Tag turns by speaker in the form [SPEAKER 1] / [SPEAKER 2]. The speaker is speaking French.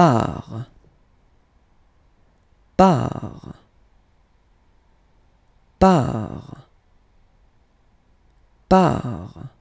[SPEAKER 1] par par par par